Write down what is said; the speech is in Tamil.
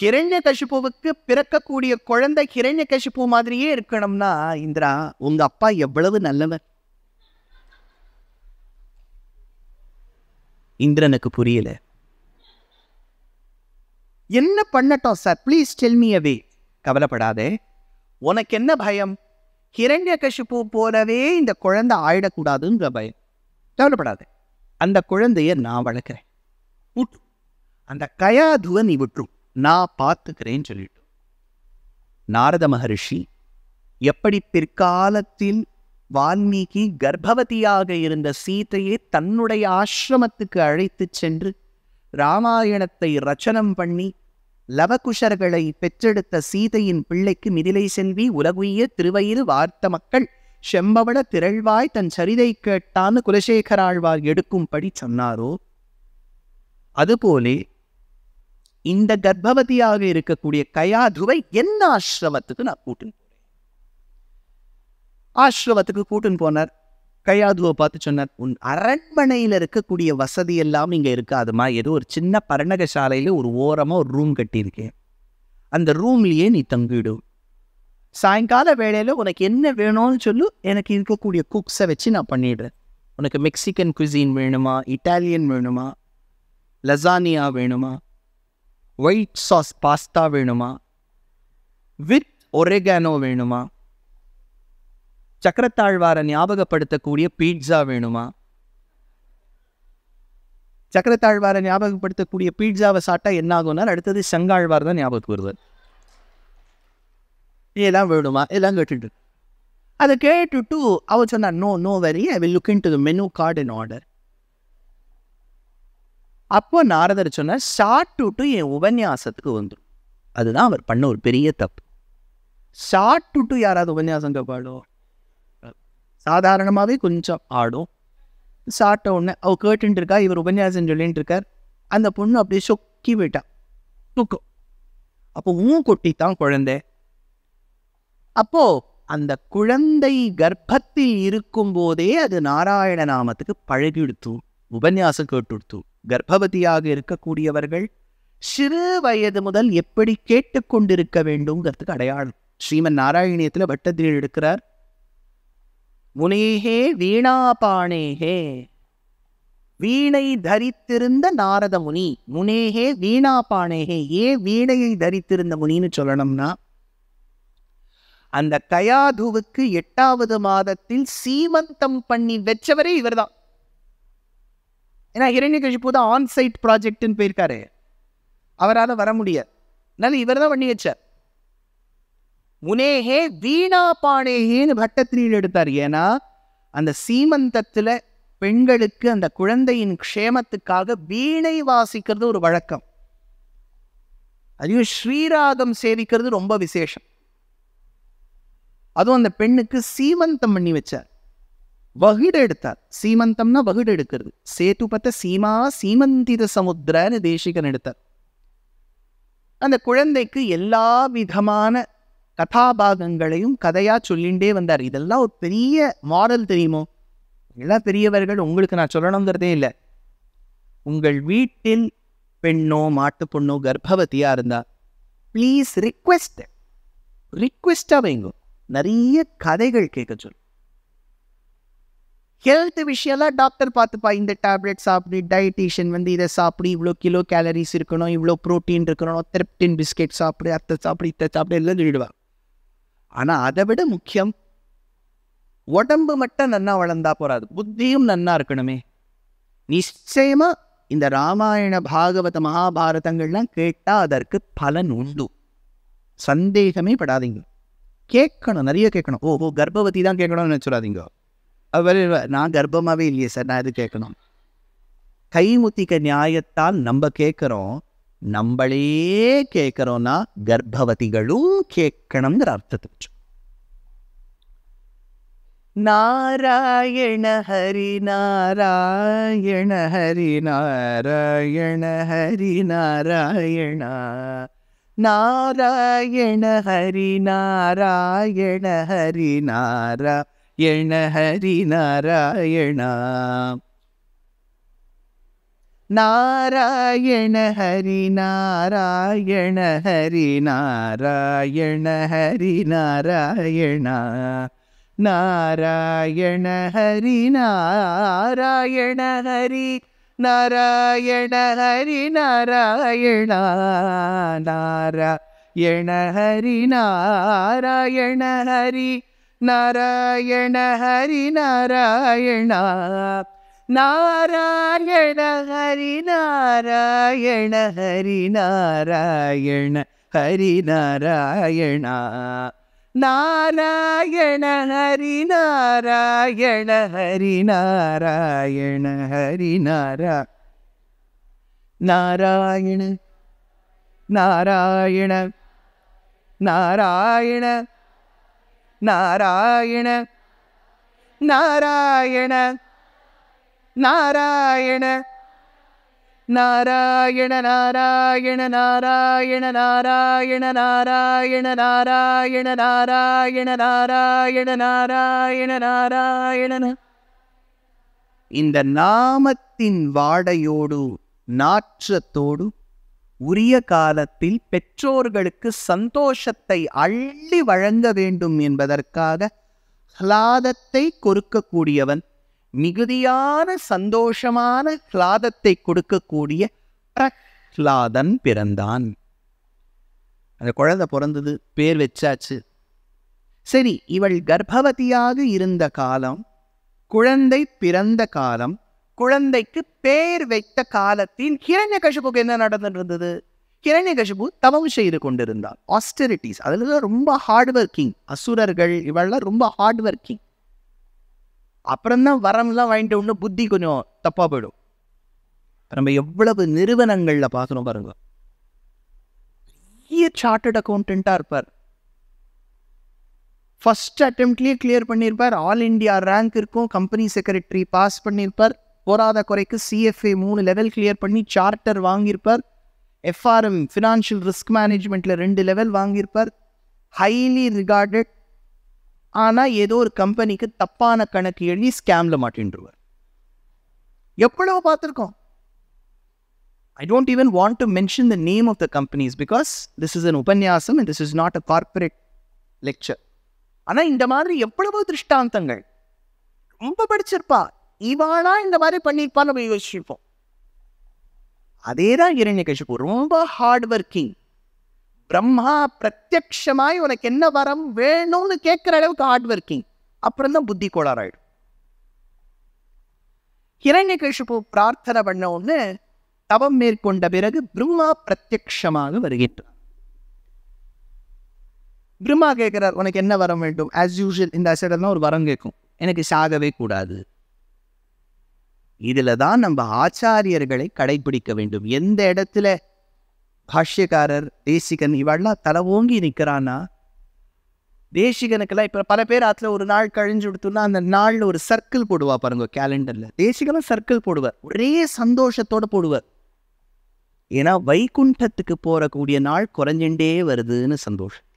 ஹிரண்ய கசிப்புவுக்கு பிறக்கக்கூடிய குழந்தை ஹிரண்ய கசிப்பு மாதிரியே இருக்கணும்னா இந்திரா உங்க அப்பா எவ்வளவு நல்லவர் இந்திரனுக்கு புரியல என்ன பண்ணட்டோம் sir please tell me away கவலைப்படாதே உனக்கு என்ன பயம் ஹிரண்ய கசிப்பு போலவே இந்த குழந்தை ஆயிடக்கூடாதுங்கிற பயம் கவலைப்படாது அந்த குழந்தைய நான் வளர்க்குறேன் அந்த கயாதுவை நீ விட்டுரும் நான் பார்த்துக்கிறேன்னு சொல்லிட்டு நாரத மகரிஷி எப்படி பிற்காலத்தில் வால்மீகி கர்ப்பவதியாக இருந்த சீதையை தன்னுடைய ஆசிரமத்துக்கு அழைத்து சென்று ராமாயணத்தை ரச்சனம் பண்ணி லவகுஷர்களை பெற்றெடுத்த சீதையின் பிள்ளைக்கு மிதிலை செல்வி உலகுய திருவயிறு வார்த்த மக்கள் செம்பவள திரள்வாய் தன் சரிதை கேட்டான்னு குலசேகராழ்வார் எடுக்கும்படி சொன்னாரோ அதுபோலே இந்த கர்ப்பவதியாக இருக்கக்கூடிய கயாதுவை என்ன ஆசிரமத்துக்கு நான் கூட்டுன்னு ஆசிரமத்துக்கு கூட்டுன்னு போனார் கையாதுவை பார்த்து சொன்னார் உன் அரண்மனையில் இருக்கக்கூடிய வசதி எல்லாம் இங்கே இருக்காதுமா ஏதோ ஒரு சின்ன பரணக சாலையில் ஒரு ஓரமாக ஒரு ரூம் கட்டியிருக்கேன் அந்த ரூம்லேயே நீ தங்கிவிடும் சாயங்கால வேளையில் உனக்கு என்ன வேணும்னு சொல்லு எனக்கு இருக்கக்கூடிய குக்ஸை வச்சு நான் பண்ணிடுறேன் உனக்கு மெக்சிகன் குசின் வேணுமா இட்டாலியன் வேணுமா லசானியா வேணுமா ஒயிட் சாஸ் பாஸ்தா வேணுமா வித் ஒரேகானோ வேணுமா சக்கரத்தாழ்வாரை ஞாபகப்படுத்தக்கூடிய பீட்சா வேணுமா சக்கரத்தாழ்வாரை ஞாபகப்படுத்தக்கூடிய பீட்சாவை சாப்பிட்டா என்ன ஆகும்னார் அடுத்தது செங்காழ்வார் தான் ஞாபகத்துக்கு வருவார் இதெல்லாம் வேணுமா இதெல்லாம் கேட்டுட்டு அதை கேட்டுட்டு அவர் சொன்னார் no no very I will look into menu card in order அப்போ நாரதர் சொன்னார் ஷார்ட் டுட்டு என் உபன்யாசத்துக்கு வந்துடும் அதுதான் அவர் பண்ண ஒரு பெரிய தப்பு ஷார்ட் டுட்டு யாராவது உபன்யாசம் கேட்பாடோ சாதாரணமாகவே கொஞ்சம் ஆடும் சாப்பிட்ட உடனே அவ கேட்டுன்ட்டு இருக்கா இவர் உபன்யாசம் சொல்லிட்டு இருக்கார் அந்த பொண்ணு அப்படியே சொக்கி போயிட்டா தூக்கம் அப்போ ஊ கொட்டித்தான் குழந்தை அப்போ அந்த குழந்தை கர்ப்பத்தில் இருக்கும்போதே அது நாராயண நாமத்துக்கு பழகிடுத்து உபன்யாசம் கேட்டுடுத்து கர்ப்பவதியாக இருக்கக்கூடியவர்கள் சிறு வயது முதல் எப்படி கேட்டுக்கொண்டிருக்க வேண்டும்ங்கிறதுக்கு அடையாளம் ஸ்ரீமன் நாராயணியத்தில் வட்டத்தில் எடுக்கிறார் முனேகே வீணாபானேகே வீணை தரித்திருந்த நாரத முனி முனேகே வீணாபானேகே ஏ வீணையை தரித்திருந்த முனின்னு சொல்லணும்னா அந்த கயாதுவுக்கு எட்டாவது மாதத்தில் சீமந்தம் பண்ணி வச்சவரே இவர்தான் ஏன்னா இரண்டு கழிப்பு தான் ஆன் சைட் ப்ராஜெக்ட்னு போயிருக்காரு அவரால் வர முடியாது அதனால இவர் தான் பண்ணி வச்சார் முனேகே வீணா பானேகேன்னு பட்டத்திரியில் எடுத்தார் ஏன்னா அந்த சீமந்தத்தில் பெண்களுக்கு அந்த குழந்தையின் க்ஷேமத்துக்காக வீணை வாசிக்கிறது ஒரு வழக்கம் அதையும் ஸ்ரீராகம் சேவிக்கிறது ரொம்ப விசேஷம் அதுவும் அந்த பெண்ணுக்கு சீமந்தம் பண்ணி வச்சார் வகுடு எடுத்தார் சீமந்தம்னா வகுடு எடுக்கிறது சேத்து பத்த சீமா சீமந்தித சமுத்திரன்னு தேசிகன் எடுத்தார் அந்த குழந்தைக்கு எல்லா விதமான கதாபாகங்களையும் கதையா சொல்லிண்டே வந்தார் இதெல்லாம் ஒரு பெரிய மாடல் தெரியுமோ எல்லாம் பெரியவர்கள் உங்களுக்கு நான் சொல்லணுங்கிறதே இல்லை உங்கள் வீட்டில் பெண்ணோ மாட்டு பொண்ணோ கர்ப்பவதியா இருந்தா ப்ளீஸ் ரிக்வெஸ்ட் ரிக்வெஸ்டாக வைங்க நிறைய கதைகள் கேட்க சொல்லு ஹெல்த் விஷயம்லாம் டாக்டர் பார்த்துப்பா இந்த டேப்லெட் சாப்பிடு டயட்டீஷியன் வந்து இதை சாப்பிடு இவ்வளோ கிலோ கேலரிஸ் இருக்கணும் இவ்வளோ ப்ரோட்டீன் இருக்கணும் திருப்டின் பிஸ்கெட் சாப்பிடு அத்தை சாப்பிடு இத்தை சாப்பிடு எல்லாம் சொல்லிடுவாங்க ஆனால் அதை விட முக்கியம் உடம்பு மட்டும் நன்னா வளர்ந்தா போகாது புத்தியும் நன்னா இருக்கணுமே நிச்சயமாக இந்த ராமாயண பாகவத மகாபாரதங்கள்லாம் கேட்டால் அதற்கு பலன் உண்டு சந்தேகமே படாதீங்க கேட்கணும் நிறைய கேட்கணும் ஓஹோ கர்ப்பவதி தான் கேட்கணும்னு நினச்சிடாதீங்க அவர் நான் கர்ப்பமாகவே இல்லையே சார் நான் இது கேட்கணும் கைமுத்திக்க நியாயத்தால் நம்ம கேட்குறோம் நம்மளே கேட்குறோம்னா கர்ப்பவதிகளும் கேட்கணுங்கிற அர்த்தத்தை நாராயண ஹரி நாராயண ஹரி நாராயண ஹரி நாராயணா நாராயண ஹரி நாராயண ஹரி நாரா எண்ண ஹரி நாராயணா நாராயண ஹரி நாராயண ஹரி நாராயண ஹரி நாராயணா நாராயண ஹரி நாராயண ஹரி நாராயண ஹரி நாராயணா நாராயண ஹரி நாராயண ஹரி நாராயண ஹரி நாராயணா நாராயண ஹரி நாராயண ஹரி நாராயண ஹரி நாராயணா நாராயண ஹரி நாராயண ஹரி நாராயண ஹரி நாரா நாராயண நாராயண நாராயண நாராயண நாராயண நாராயண நாராயண நாராயண நாராயண நாராயண நாராயண நாராயண நாராயண நாராயண நாராயண நாராயண இந்த நாமத்தின் வாடையோடு நாற்றத்தோடு உரிய காலத்தில் பெற்றோர்களுக்கு சந்தோஷத்தை அள்ளி வழங்க வேண்டும் என்பதற்காக ஹ்லாதத்தை கொடுக்கக்கூடியவன் மிகுதியான சந்தோஷமான ஹ்லாதத்தை கொடுக்கக்கூடிய பிரஹ்லாதன் பிறந்தான் அந்த குழந்தை பிறந்தது பேர் வச்சாச்சு சரி இவள் கர்ப்பவதியாக இருந்த காலம் குழந்தை பிறந்த காலம் குழந்தைக்கு பேர் வைத்த காலத்தின் கிரண்ய கஷிப்புக்கு என்ன நடந்துட்டு இருந்தது கிரண்ய கஷிப்பு தவம் செய்து கொண்டிருந்தார் ஆஸ்டரிட்டிஸ் அதில் ரொம்ப ஹார்ட் ஒர்க்கிங் அசுரர்கள் இவெல்லாம் ரொம்ப ஹார்ட் ஒர்க்கிங் அப்புறம் தான் வரம்லாம் வாங்கிட்டு ஒன்று புத்தி கொஞ்சம் தப்பாக போயிடும் நம்ம எவ்வளவு நிறுவனங்களில் பார்க்கணும் பாருங்க பெரிய சார்ட்டட் அக்கௌண்டண்ட்டாக இருப்பார் ஃபஸ்ட் அட்டம்ப்ட்லேயே கிளியர் பண்ணியிருப்பார் ஆல் இண்டியா ரேங்க் இருக்கும் கம்பெனி செக்ரட்டரி பாஸ் பண்ணியிருப்பார் போராத குறைக்கு சிஎஃப்ஏ மூணு லெவல் கிளியர் பண்ணி சார்ட்டர் வாங்கியிருப்பார் எஃப்ஆர்எம் ஃபினான்ஷியல் ரிஸ்க் மேனேஜ்மெண்ட்டில் ரெண்டு லெவல் வாங்கியிருப்பார் ஹைலி ரிகார்டட் ஆனால் ஏதோ ஒரு கம்பெனிக்கு தப்பான கணக்கு எழுதி ஸ்கேமில் மாட்டின்றுவார் எவ்வளவு பார்த்துருக்கோம் I don't even want to mention the name of the companies because this is an உபன்யாசம் this is not a corporate lecture ஆனால் இந்த மாதிரி எவ்வளவோ திருஷ்டாந்தங்கள் ரொம்ப படிச்சிருப்பா இவாளா இந்த மாதிரி பண்ணியிருப்பா நம்ம யோசிப்போம் அதே தான் கஷிப்பு ரொம்ப ஹார்ட் ஒர்க்கிங் பிரம்மா பிரத்யக்ஷமாய் உனக்கு என்ன வரம் வேணும்னு கேட்குற அளவுக்கு ஹார்ட் ஒர்க்கிங் அப்புறம் தான் புத்தி கோளாறாயிடும் கஷிப்பு பிரார்த்தனை பண்ண ஒன்று தவம் மேற்கொண்ட பிறகு பிரம்மா பிரத்யக்ஷமாக வருகின்றார் பிரம்மா கேட்குறார் உனக்கு என்ன வரம் வேண்டும் ஆஸ் யூஷுவல் இந்த அசைடெல்லாம் ஒரு வரம் கேட்கும் எனக்கு சாகவே கூடாது இதில் தான் நம்ம ஆச்சாரியர்களை கடைபிடிக்க வேண்டும் எந்த இடத்துல பாஷ்யக்காரர் தேசிகன் இவெல்லாம் தலை ஓங்கி நிற்கிறான்னா தேசிகனுக்கெல்லாம் இப்போ பல பேர் அதில் ஒரு நாள் கழிஞ்சு கொடுத்தோன்னா அந்த நாளில் ஒரு சர்க்கிள் போடுவா பாருங்க கேலண்டரில் தேசிகனும் சர்க்கிள் போடுவார் ஒரே சந்தோஷத்தோடு போடுவார் ஏன்னா வைகுண்டத்துக்கு போகக்கூடிய நாள் குறைஞ்சின்றே வருதுன்னு சந்தோஷம்